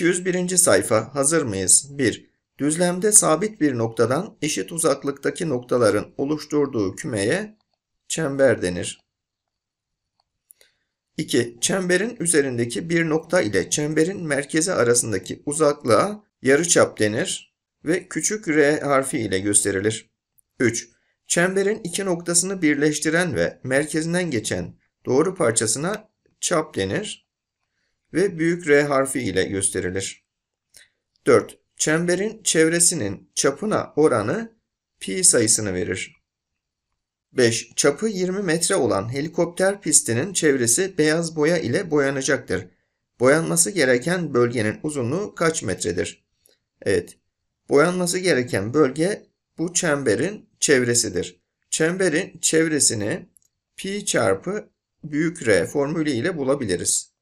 201. sayfa hazır mıyız? 1. Düzlemde sabit bir noktadan eşit uzaklıktaki noktaların oluşturduğu kümeye çember denir. 2. Çemberin üzerindeki bir nokta ile çemberin merkezi arasındaki uzaklığa yarıçap denir ve küçük r harfi ile gösterilir. 3. Çemberin iki noktasını birleştiren ve merkezinden geçen doğru parçasına çap denir ve büyük R harfi ile gösterilir. 4. Çemberin çevresinin çapına oranı pi sayısını verir. 5. Çapı 20 metre olan helikopter pistinin çevresi beyaz boya ile boyanacaktır. Boyanması gereken bölgenin uzunluğu kaç metredir? Evet. Boyanması gereken bölge bu çemberin çevresidir. Çemberin çevresini pi çarpı büyük R formülü ile bulabiliriz.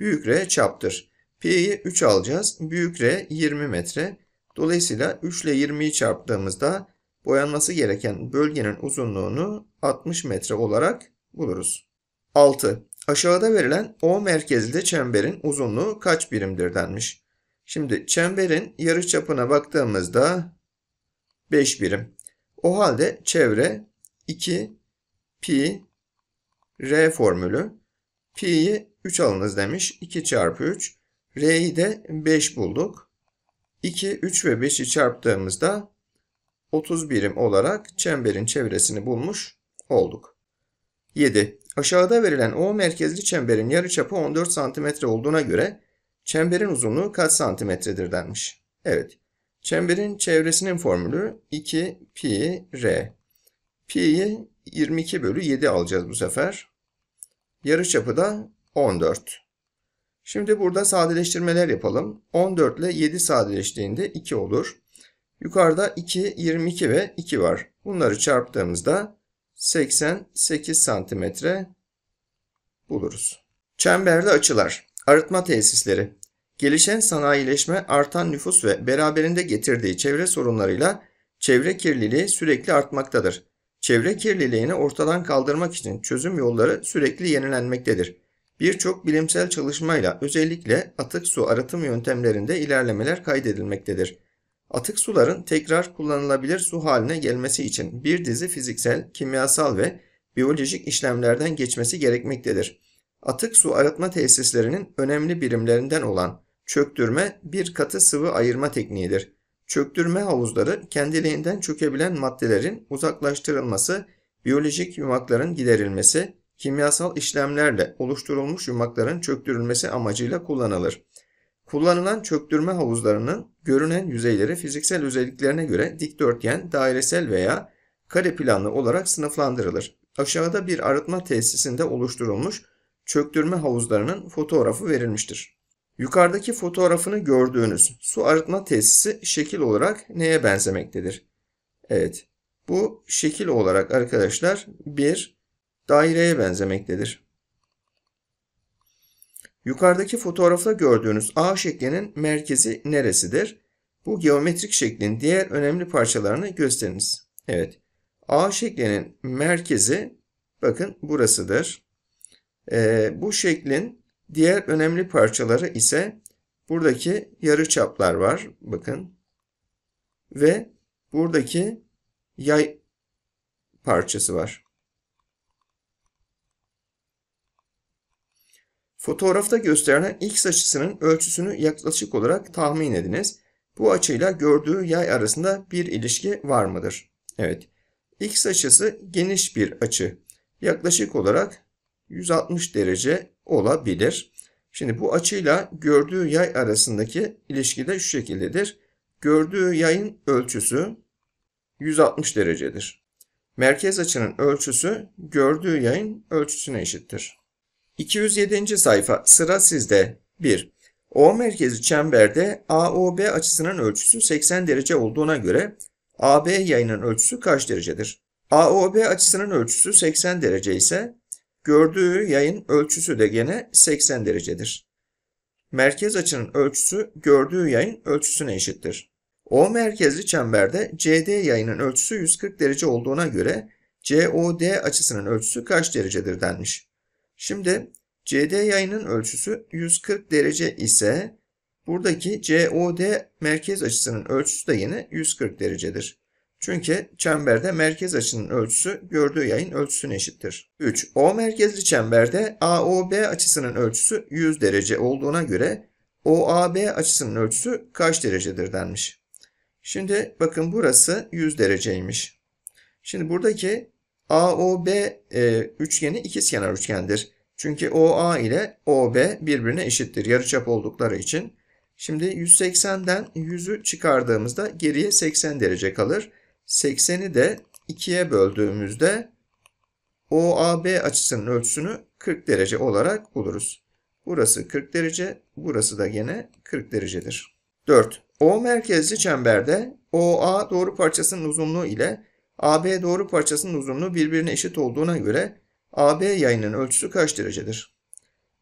Büyük R çaptır. P'yi 3 alacağız. Büyük R 20 metre. Dolayısıyla 3 ile 20'yi çarptığımızda boyanması gereken bölgenin uzunluğunu 60 metre olarak buluruz. 6. Aşağıda verilen O merkezli çemberin uzunluğu kaç birimdir denmiş. Şimdi çemberin yarı çapına baktığımızda 5 birim. O halde çevre 2 pi r formülü pi'yi 3 alınız demiş. 2 çarpı 3. R'yi de 5 bulduk. 2, 3 ve 5'i çarptığımızda 30 birim olarak çemberin çevresini bulmuş olduk. 7. Aşağıda verilen O merkezli çemberin yarıçapı 14 cm olduğuna göre çemberin uzunluğu kaç santimetredir denmiş. Evet. Çemberin çevresinin formülü 2 pi r. Pi'yi 22 bölü 7 alacağız bu sefer. Yarıçapı da 14. Şimdi burada sadeleştirmeler yapalım. 14 ile 7 sadeleştiğinde 2 olur. Yukarıda 2, 22 ve 2 var. Bunları çarptığımızda 88 santimetre buluruz. Çemberli açılar, arıtma tesisleri. Gelişen sanayileşme artan nüfus ve beraberinde getirdiği çevre sorunlarıyla çevre kirliliği sürekli artmaktadır. Çevre kirliliğini ortadan kaldırmak için çözüm yolları sürekli yenilenmektedir. Birçok bilimsel çalışmayla özellikle atık su arıtım yöntemlerinde ilerlemeler kaydedilmektedir. Atık suların tekrar kullanılabilir su haline gelmesi için bir dizi fiziksel, kimyasal ve biyolojik işlemlerden geçmesi gerekmektedir. Atık su arıtma tesislerinin önemli birimlerinden olan çöktürme bir katı sıvı ayırma tekniğidir. Çöktürme havuzları kendiliğinden çökebilen maddelerin uzaklaştırılması, biyolojik yumakların giderilmesi, kimyasal işlemlerle oluşturulmuş yumakların çöktürülmesi amacıyla kullanılır. Kullanılan çöktürme havuzlarının görünen yüzeyleri fiziksel özelliklerine göre dikdörtgen, dairesel veya kare planlı olarak sınıflandırılır. Aşağıda bir arıtma tesisinde oluşturulmuş çöktürme havuzlarının fotoğrafı verilmiştir. Yukarıdaki fotoğrafını gördüğünüz su arıtma tesisi şekil olarak neye benzemektedir? Evet, bu şekil olarak arkadaşlar bir daireye benzemektedir. Yukarıdaki fotoğrafta gördüğünüz A şeklinin merkezi neresidir? Bu geometrik şeklin diğer önemli parçalarını gösteriniz. Evet. A şeklinin merkezi bakın burasıdır. Ee, bu şeklin diğer önemli parçaları ise buradaki yarıçaplar var. Bakın. Ve buradaki yay parçası var. Fotoğrafta gösterilen x açısının ölçüsünü yaklaşık olarak tahmin ediniz. Bu açıyla gördüğü yay arasında bir ilişki var mıdır? Evet. X açısı geniş bir açı. Yaklaşık olarak 160 derece olabilir. Şimdi bu açıyla gördüğü yay arasındaki ilişki de şu şekildedir. Gördüğü yayın ölçüsü 160 derecedir. Merkez açının ölçüsü gördüğü yayın ölçüsüne eşittir. 207. sayfa sıra sizde. 1. O merkezi çemberde AOB açısının ölçüsü 80 derece olduğuna göre AB yayının ölçüsü kaç derecedir? AOB açısının ölçüsü 80 derece ise gördüğü yayın ölçüsü de gene 80 derecedir. Merkez açının ölçüsü gördüğü yayın ölçüsüne eşittir. O merkezli çemberde CD yayının ölçüsü 140 derece olduğuna göre COD açısının ölçüsü kaç derecedir denmiş. Şimdi CD yayının ölçüsü 140 derece ise buradaki COD merkez açısının ölçüsü de yine 140 derecedir. Çünkü çemberde merkez açının ölçüsü gördüğü yayın ölçüsüne eşittir. 3. O merkezli çemberde AOB açısının ölçüsü 100 derece olduğuna göre OAB açısının ölçüsü kaç derecedir denmiş. Şimdi bakın burası 100 dereceymiş. Şimdi buradaki AOB e, üçgeni ikizkenar üçgendir. Çünkü OA ile OB birbirine eşittir yarıçap oldukları için. Şimdi 180'den 100'ü çıkardığımızda geriye 80 derece kalır. 80'i de 2'ye böldüğümüzde OAB açısının ölçüsünü 40 derece olarak buluruz. Burası 40 derece, burası da gene 40 derecedir. 4. O merkezli çemberde OA doğru parçasının uzunluğu ile AB doğru parçasının uzunluğu birbirine eşit olduğuna göre AB yayının ölçüsü kaç derecedir?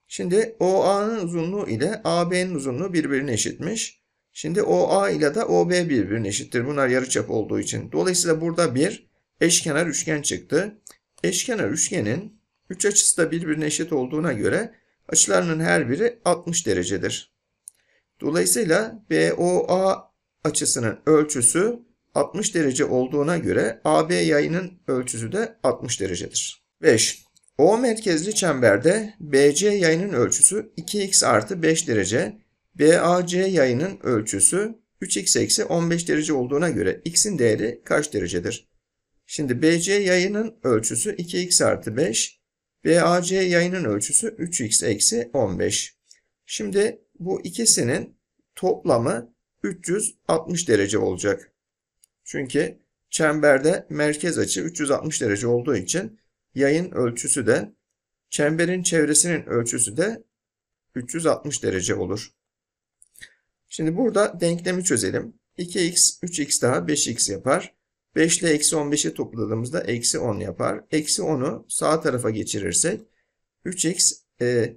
Şimdi OA'nın uzunluğu ile AB'nin uzunluğu birbirine eşitmiş. Şimdi OA ile de OB birbirine eşittir. Bunlar yarıçap olduğu için. Dolayısıyla burada bir eşkenar üçgen çıktı. Eşkenar üçgenin üç açısı da birbirine eşit olduğuna göre açılarının her biri 60 derecedir. Dolayısıyla BOA açısının ölçüsü 60 derece olduğuna göre AB yayının ölçüsü de 60 derecedir. 5. O merkezli çemberde BC yayının ölçüsü 2x artı 5 derece, BAC yayının ölçüsü 3x eksi 15 derece olduğuna göre x'in değeri kaç derecedir? Şimdi BC yayının ölçüsü 2x artı 5, BAC yayının ölçüsü 3x eksi 15. Şimdi bu ikisinin toplamı 360 derece olacak. Çünkü çemberde merkez açı 360 derece olduğu için yayın ölçüsü de çemberin çevresinin ölçüsü de 360 derece olur. Şimdi burada denklemi çözelim. 2x, 3x daha 5x yapar. 5 ile eksi 15'i topladığımızda eksi 10 yapar. Eksi 10'u sağ tarafa geçirirsek 3x, e,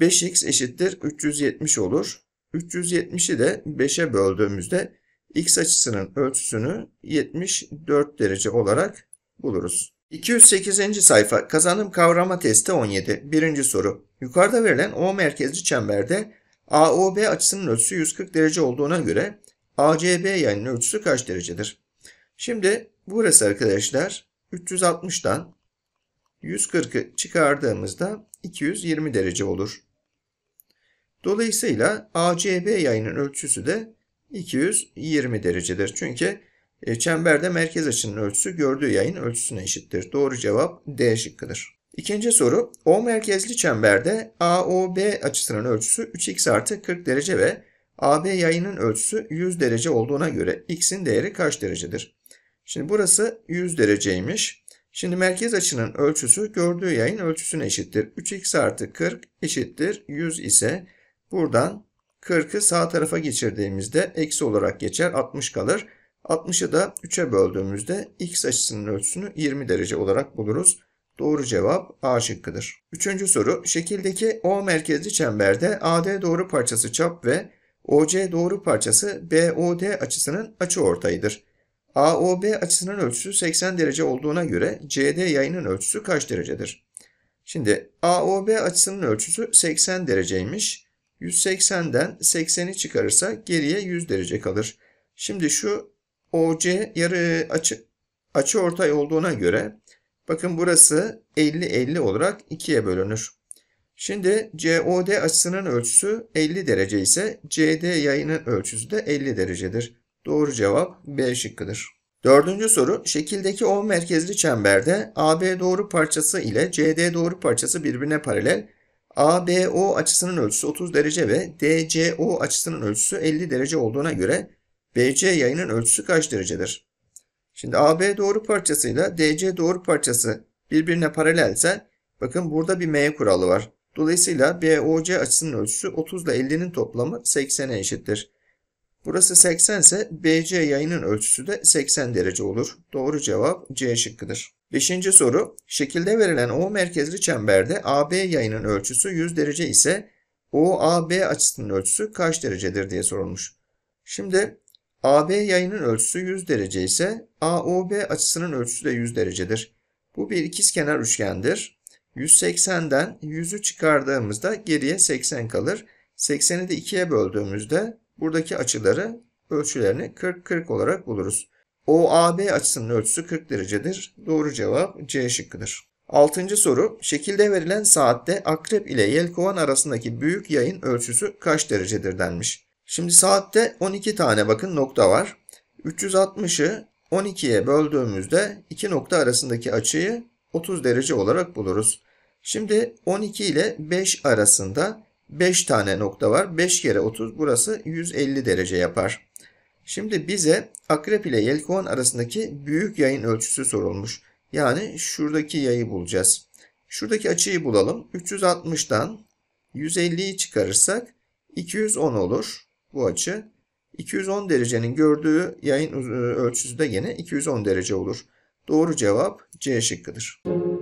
5x eşittir 370 olur. 370'i de 5'e böldüğümüzde x açısının ölçüsünü 74 derece olarak buluruz. 208. sayfa kazanım kavrama testi 17. Birinci soru. Yukarıda verilen O merkezli çemberde AOB açısının ölçüsü 140 derece olduğuna göre ACB yani ölçüsü kaç derecedir? Şimdi burası arkadaşlar 360'dan 140'ı çıkardığımızda 220 derece olur. Dolayısıyla ACB yayının ölçüsü de 220 derecedir. Çünkü e, çemberde merkez açının ölçüsü gördüğü yayın ölçüsüne eşittir. Doğru cevap D şıkkıdır. İkinci soru, O merkezli çemberde AOB açısının ölçüsü 3x artı 40 derece ve AB yayının ölçüsü 100 derece olduğuna göre x'in değeri kaç derecedir? Şimdi burası 100 dereceymiş. Şimdi merkez açının ölçüsü gördüğü yayın ölçüsüne eşittir. 3x artı 40 eşittir 100 ise buradan 40'ı sağ tarafa geçirdiğimizde eksi olarak geçer 60 kalır. 60'ı da 3'e böldüğümüzde x açısının ölçüsünü 20 derece olarak buluruz. Doğru cevap A şıkkıdır. Üçüncü soru şekildeki O merkezli çemberde AD doğru parçası çap ve OC doğru parçası BOD açısının açı ortayıdır. AOB açısının ölçüsü 80 derece olduğuna göre CD yayının ölçüsü kaç derecedir? Şimdi AOB açısının ölçüsü 80 dereceymiş. 180'den 80'i çıkarırsa geriye 100 derece kalır. Şimdi şu OC yarı açı, açı ortay olduğuna göre bakın burası 50-50 olarak ikiye bölünür. Şimdi COD açısının ölçüsü 50 derece ise CD yayının ölçüsü de 50 derecedir. Doğru cevap B şıkkıdır. Dördüncü soru şekildeki O merkezli çemberde AB doğru parçası ile CD doğru parçası birbirine paralel ABO açısının ölçüsü 30 derece ve DCO açısının ölçüsü 50 derece olduğuna göre BC yayının ölçüsü kaç derecedir? Şimdi AB doğru parçasıyla DC doğru parçası birbirine paralelse bakın burada bir M kuralı var. Dolayısıyla BOC açısının ölçüsü 30 ile 50'nin toplamı 80'e eşittir. Burası 80 ise BC yayının ölçüsü de 80 derece olur. Doğru cevap C şıkkıdır. Beşinci soru. Şekilde verilen O merkezli çemberde AB yayının ölçüsü 100 derece ise OAB açısının ölçüsü kaç derecedir diye sorulmuş. Şimdi AB yayının ölçüsü 100 derece ise AOB açısının ölçüsü de 100 derecedir. Bu bir ikizkenar üçgendir. 180'den 100'ü çıkardığımızda geriye 80 kalır. 80'i de 2'ye böldüğümüzde buradaki açıları ölçülerini 40-40 olarak buluruz. OAB açısının ölçüsü 40 derecedir. Doğru cevap C şıkkıdır. Altıncı soru, şekilde verilen saatte akrep ile yelkovan arasındaki büyük yayın ölçüsü kaç derecedir denmiş. Şimdi saatte 12 tane bakın nokta var. 360'ı 12'ye böldüğümüzde iki nokta arasındaki açıyı 30 derece olarak buluruz. Şimdi 12 ile 5 arasında 5 tane nokta var. 5 kere 30 burası 150 derece yapar. Şimdi bize akrep ile yelkovan arasındaki büyük yayın ölçüsü sorulmuş. Yani şuradaki yayı bulacağız. Şuradaki açıyı bulalım. 360'dan 150'yi çıkarırsak 210 olur bu açı. 210 derecenin gördüğü yayın ölçüsü de yine 210 derece olur. Doğru cevap C şıkkıdır. Müzik